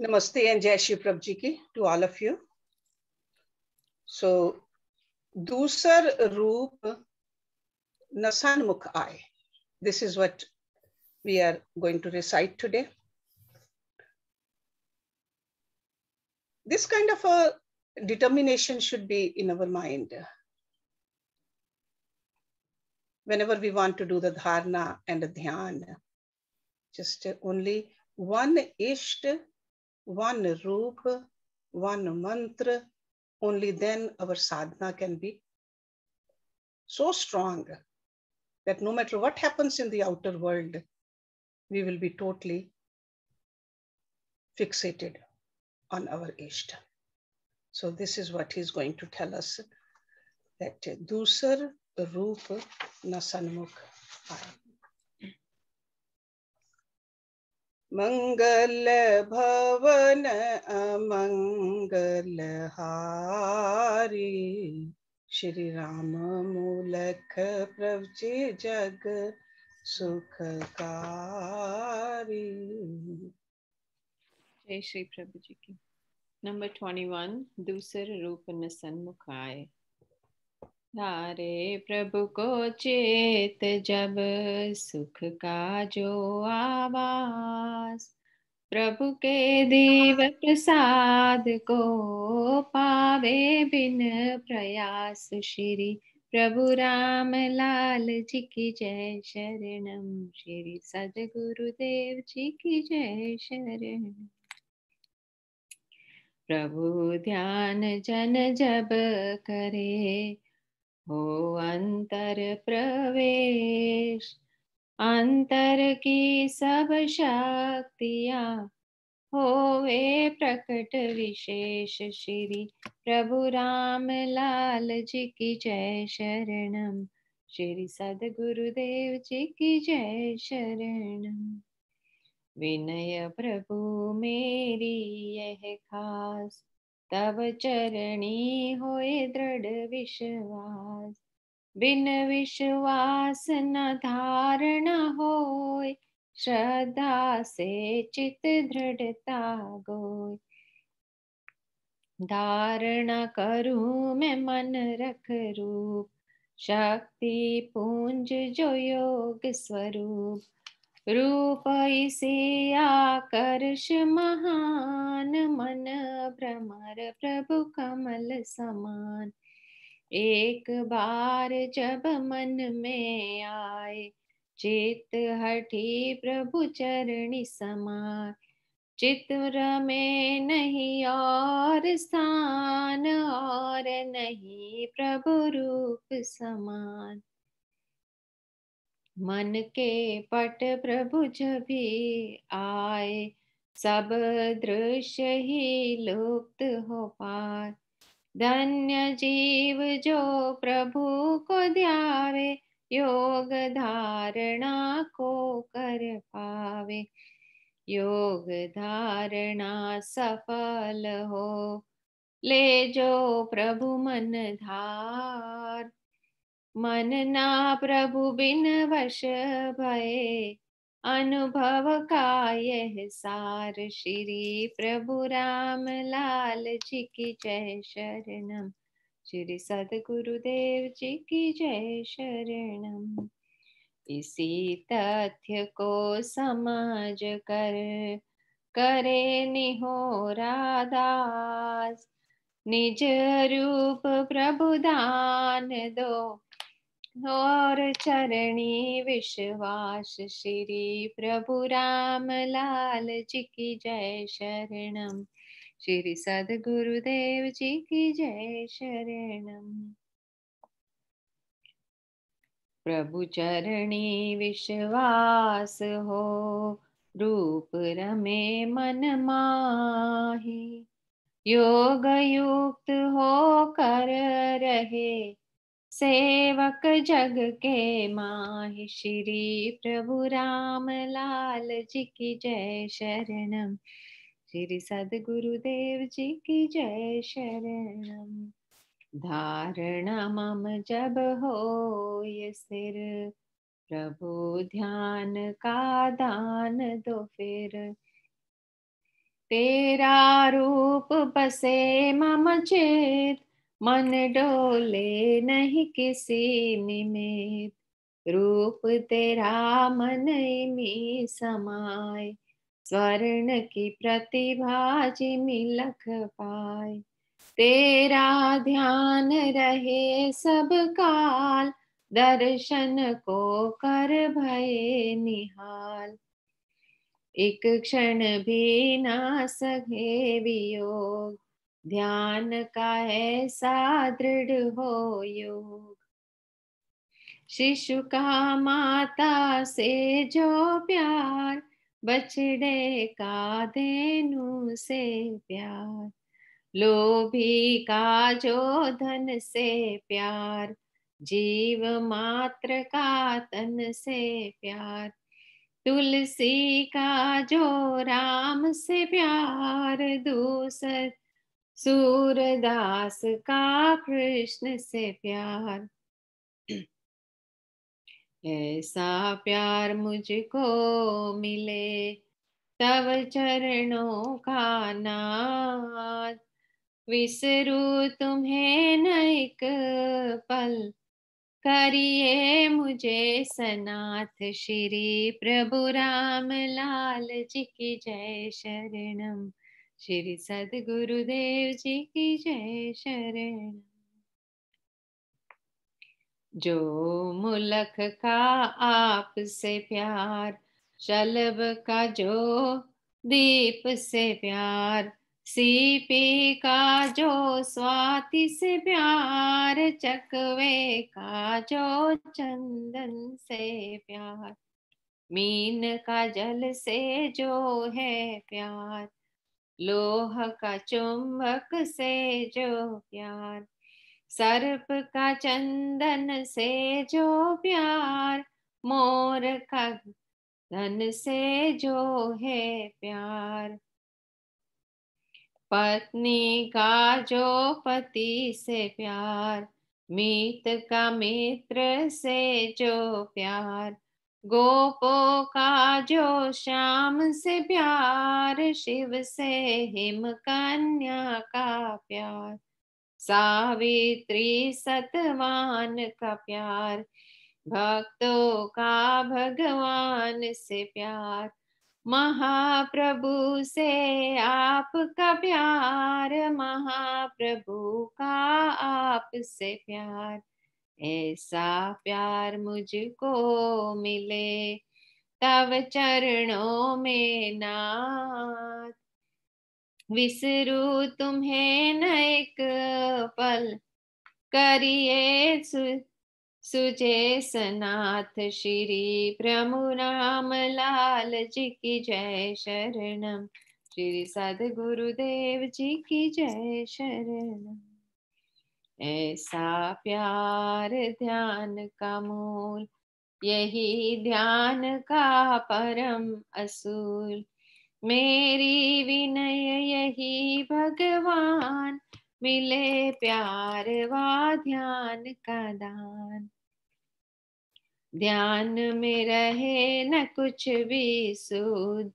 Namaste and Jai Shri Prabhuji ki to all of you. So, Dusar Roop Nasanmukh This is what we are going to recite today. This kind of a determination should be in our mind. Whenever we want to do the dharana and the dhyana, just only one isht one roop, one mantra, only then our sadhana can be so strong that no matter what happens in the outer world, we will be totally fixated on our Ishta. So this is what he's going to tell us that Dusar Roop Nasanmukh मंगल भवन अमंगल हारी श्री राम मूलख प्रभु जग सुखकारी जय श्री प्रभु जी की number twenty one दूसर रूप न सन्मुख आए धारे प्रभु को चेत जब सुख का जो आवास प्रभु के देव प्रसाद को पावे बिन प्रयास श्री प्रभु राम लाल जी की जय शरणम श्री सदगुरुदेव जी की जय शरण प्रभु ध्यान जन जब करे हो अंतर प्रवेश अंतर की सब शक्तियाँ होवे प्रकट विशेष श्री प्रभु राम लाल जी की जय शरणम श्री सदगुरुदेव जी की जय शरणम विनय प्रभु मेरी यह खास तव चरणी होए दृढ़ विश्वास बिन विश्वास न धारणा होए श्रद्धा से चित दृढ़ता गोय धारणा करू मैं मन रख रूप शक्ति पूंज जो योग स्वरूप रूप इसे आकर्ष महान मन भ्रमर प्रभु कमल समान एक बार जब मन में आए चित हठी प्रभु चरणी समान चित्र रमे नहीं और स्थान और नहीं प्रभु रूप समान मन के पट प्रभु भी आए सब दृश्य ही लुप्त हो पाए धन्य जीव जो प्रभु को ध्यावे योग धारणा को कर पावे योग धारणा सफल हो ले जो प्रभु मन धार मन ना प्रभु बिन वश भय अनुभव का यह सार श्री प्रभु राम लाल जी की जय शरणम श्री सदगुरुदेव जी की जय शरणम इसी तथ्य को समझ कर करे निहो दास निज रूप प्रभु दान दो और चरणी विश्वास श्री प्रभु राम लाल जी की जय शरणम श्री सदगुरुदेव जी की जय शरणम प्रभु चरणी विश्वास हो रूप रमे मन माही योग युक्त हो कर रहे सेवक जग के माहि श्री प्रभु राम लाल जी की जय शरणम श्री सदगुरुदेव जी की जय शरणम धारणा मम जब हो ये सिर प्रभु ध्यान का दान दो फिर तेरा रूप बसे मम चेत मन डोले नहीं किसी निमित रूप तेरा मन में समाय स्वर्ण की प्रतिभा जिमी लख पाए तेरा ध्यान रहे सब काल दर्शन को कर भय निहाल एक क्षण भी ना सके वियोग ध्यान का ऐसा दृढ़ हो योग शिशु का माता से जो प्यार बछड़े का धेनु से प्यार लोभी का जो धन से प्यार जीव मात्र का तन से प्यार तुलसी का जो राम से प्यार दूसर सूरदास का कृष्ण से प्यार ऐसा प्यार मुझको मिले तब चरणों का नाद विसरू तुम्हें न एक पल करिए मुझे सनाथ श्री प्रभु राम लाल जी की जय शरणम श्री सदगुरुदेव जी की जय शरण जो मुलक का आप से प्यार शलभ का जो दीप से प्यार सीपी का जो स्वाति से प्यार चकवे का जो चंदन से प्यार मीन का जल से जो है प्यार लोह का चुंबक से जो प्यार सर्प का चंदन से जो प्यार मोर का धन से जो है प्यार पत्नी का जो पति से प्यार मित का मित्र से जो प्यार गोपो का जो श्याम से प्यार शिव से हिम कन्या का प्यार सावित्री सतवान का प्यार भक्तों का भगवान से प्यार महाप्रभु से आपका प्यार महाप्रभु का आप से प्यार ऐसा प्यार मुझको मिले तब चरणों में नाथ विसरू तुम्हें न एक पल करिए सु, सुजे सनाथ श्री प्रभु राम लाल जी की जय शरणम श्री सद गुरुदेव जी की जय शरणम ऐसा प्यार ध्यान का मूल यही ध्यान का परम असूल मेरी विनय यही भगवान मिले प्यार व ध्यान का दान ध्यान में रहे न कुछ भी सूद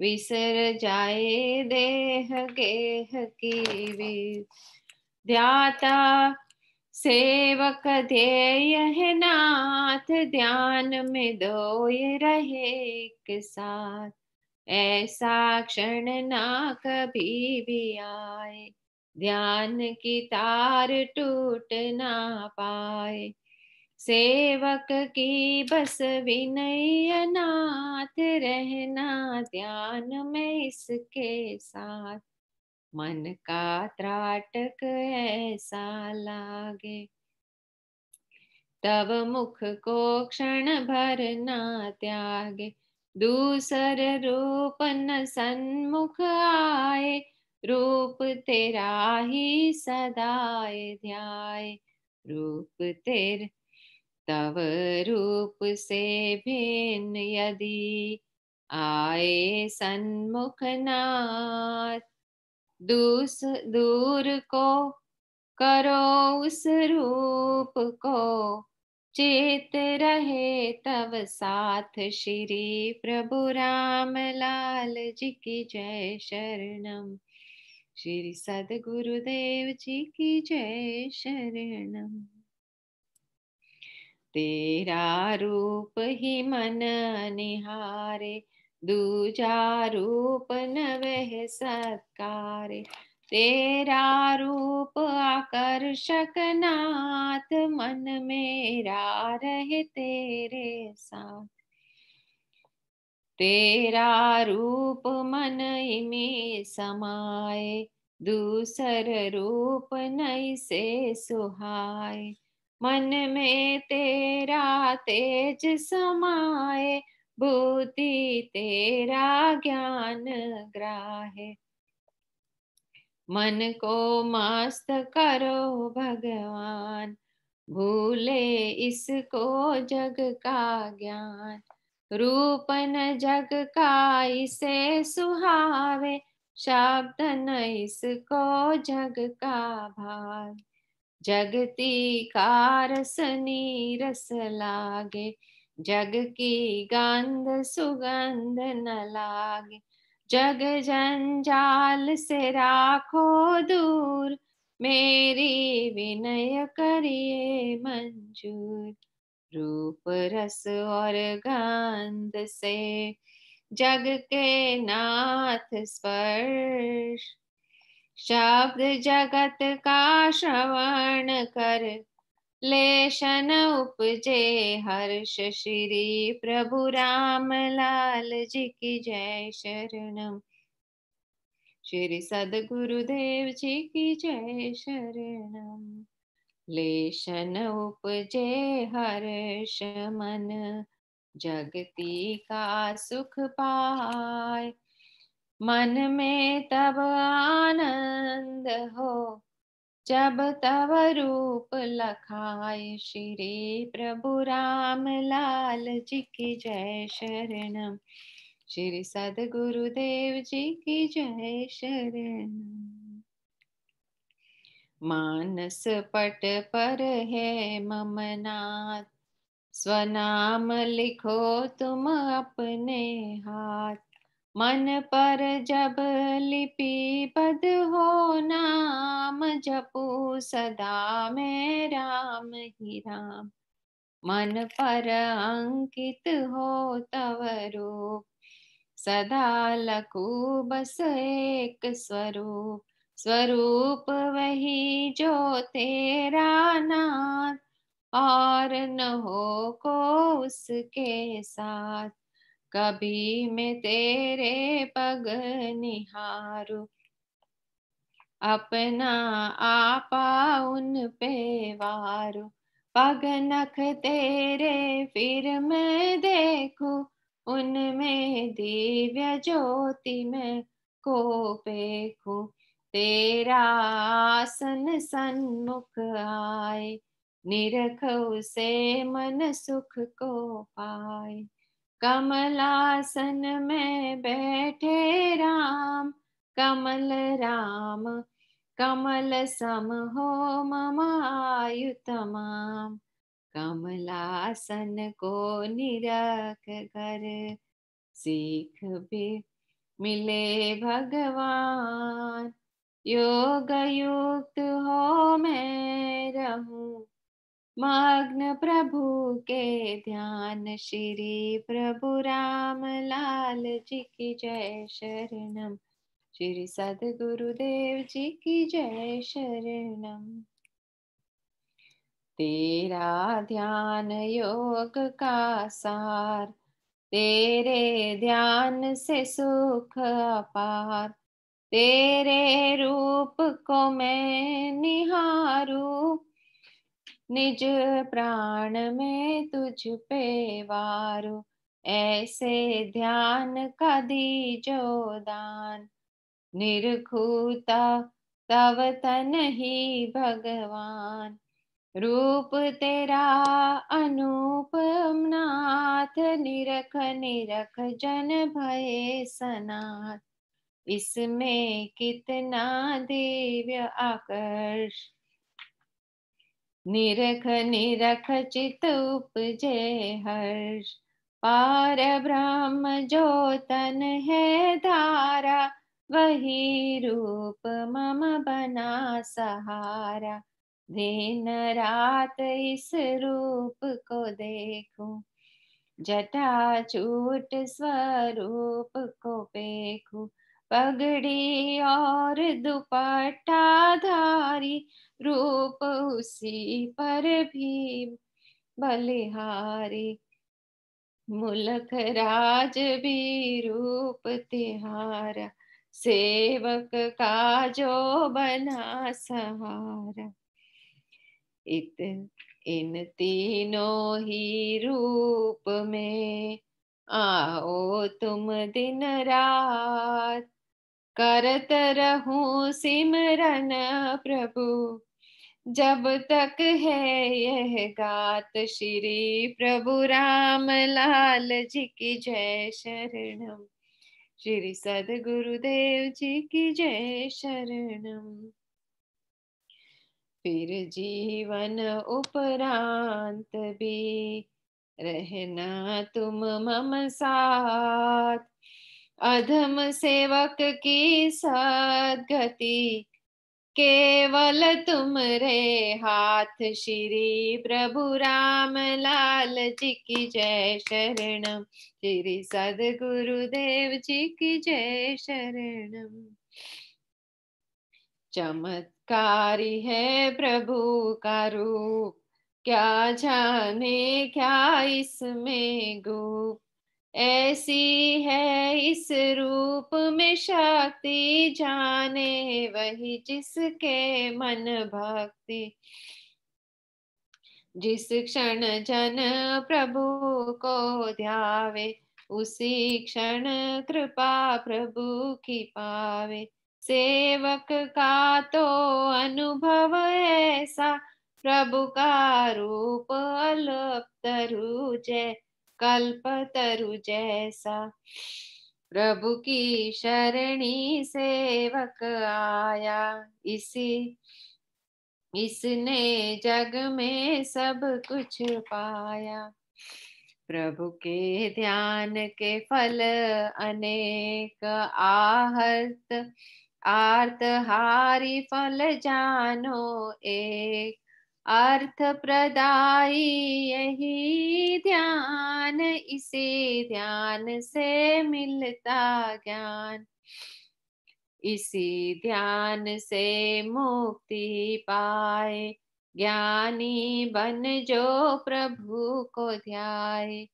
विसर जाए देह गेह की ध्याता सेवक ध्येय है नाथ ध्यान में दो ये रहे एक साथ ऐसा क्षण ना कभी भी आए ध्यान की तार टूट ना पाए सेवक की बस विनय नाथ रहना ध्यान में इसके साथ मन का त्राटक ऐसा लागे तब मुख को क्षण भर ना त्यागे दूसर रूप न सन्मुख आए रूप तेरा ही सदाए ध्याय रूप तेर तव रूप से भिन्न यदि आए सन्मुख नाथ दूस दूर को करो उस रूप को चेत रहे तब साथ श्री प्रभु राम लाल जी की जय शरणम श्री सदगुरुदेव जी की जय शरणम तेरा रूप ही मन निहारे दूजा रूप न वह सत्कार तेरा रूप आकर्षक नाथ मन मेरा रहे तेरे साथ तेरा रूप मन में समाए दूसर रूप नई से सुहाए मन में तेरा तेज समाए बुद्धि तेरा ज्ञान ग्राहे मन को मस्त करो भगवान भूले इसको जग का ज्ञान रूपन जग का इसे सुहावे शब्द न इसको जग का भाग जगती कार रस लागे जग की गंध सुगंध न लागे जग जंजाल से राखो दूर मेरी विनय करिए मंजूर रूप रस और गंध से जग के नाथ स्पर्श शब्द जगत का श्रवण कर लेशन उपजे हर्ष श्री प्रभु राम लाल जी की जय शरणम श्री सदगुरुदेव जी की जय शरणम लेशन उपजे हर्ष मन जगती का सुख पाए मन में तब आनंद हो जब तव रूप लखाय श्री प्रभु राम लाल जी की जय शरण श्री सदगुरुदेव जी की जय शरण मानस पट पर है ममनाथ स्वनाम लिखो तुम अपने हाथ मन पर जब लिपि पद हो नाम जपू सदा मैं राम ही राम मन पर अंकित हो तव रूप सदा लकू बस एक स्वरूप स्वरूप वही जो तेरा नाथ और न हो को उसके साथ कभी मैं तेरे पग निहारू अपना आपा उन पे वारू पग नख तेरे फिर मैं देखू उनमें दिव्य ज्योति में को देखू तेरा आसन सन्मुख आए निरख उसे मन सुख को पाए कमलासन में बैठे राम कमल राम कमल सम हो ममायु तमाम कमलासन को निरख कर सीख भी मिले भगवान योग युक्त हो मैं रहूं मग्न प्रभु के ध्यान श्री प्रभु राम लाल जी की जय शरणम श्री सदगुरुदेव जी की जय शरणम तेरा ध्यान योग का सार तेरे ध्यान से सुख अपार तेरे रूप को मैं निहारू निज प्राण में तुझ पे वारू ऐसे ध्यान का दीजो दान निरखूता तव तन ही भगवान रूप तेरा अनूप नाथ निरख निरख जन भय सनाथ इसमें कितना दिव्य आकर्ष निरख निरख चित उपजे हर्ष पार ब्रह्म ज्योतन है धारा वही रूप मम बना सहारा दिन रात इस रूप को देखूं जटा चूट स्वरूप को देखूं पगड़ी और दुपट्टा धारी रूप उसी पर भी बलिहारी मुलक राज भी रूप तिहारा सेवक का जो बना सहारा इत इन तीनों ही रूप में आओ तुम दिन रात करत रहूं सिमरन प्रभु जब तक है यह गात श्री प्रभु राम लाल जी की जय शरणम श्री सद गुरुदेव जी की जय शरणम फिर जीवन उपरांत भी रहना तुम मम साथ अधम सेवक की सदगति केवल तुम रे हाथ श्री प्रभु राम लाल जी की जय शरण श्री सदगुरुदेव जी की जय शरण चमत्कारी है प्रभु का रूप क्या जाने क्या इसमें गुप ऐसी है इस रूप में शक्ति जाने वही जिसके मन भक्ति जिस क्षण जन प्रभु को ध्यावे उसी क्षण कृपा प्रभु की पावे सेवक का तो अनुभव ऐसा प्रभु का रूप अलुप्त जैसा कल्प तरु जैसा प्रभु की शरणी सेवक आया इसी इसने जग में सब कुछ पाया प्रभु के ध्यान के फल अनेक आहत आर्त हारी फल जानो एक अर्थ प्रदाय यही ध्यान इसे ध्यान से मिलता ज्ञान इसी ध्यान से मुक्ति पाए ज्ञानी बन जो प्रभु को ध्याए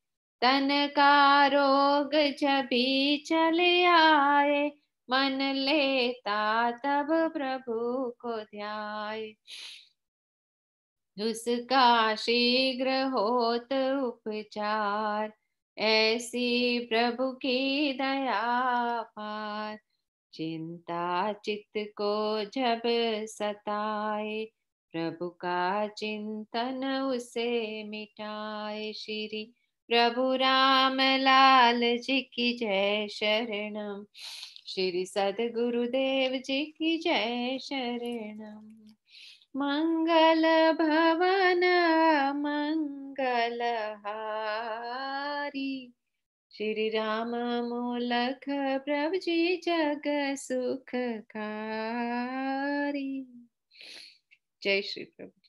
तन का रोग जभी चले आए मन लेता तब प्रभु को ध्याए उसका शीघ्र होत उपचार ऐसी प्रभु की दया पार चिंता चित्त को जब सताए प्रभु का चिंतन उसे मिटाए श्री प्रभु राम लाल जी की जय शरणम श्री सदगुरुदेव जी की जय शरणम मंगल मंगल भवन श्री राम मोलख प्रभु जी जग सुख जगसुखकारी जय श्री प्रभु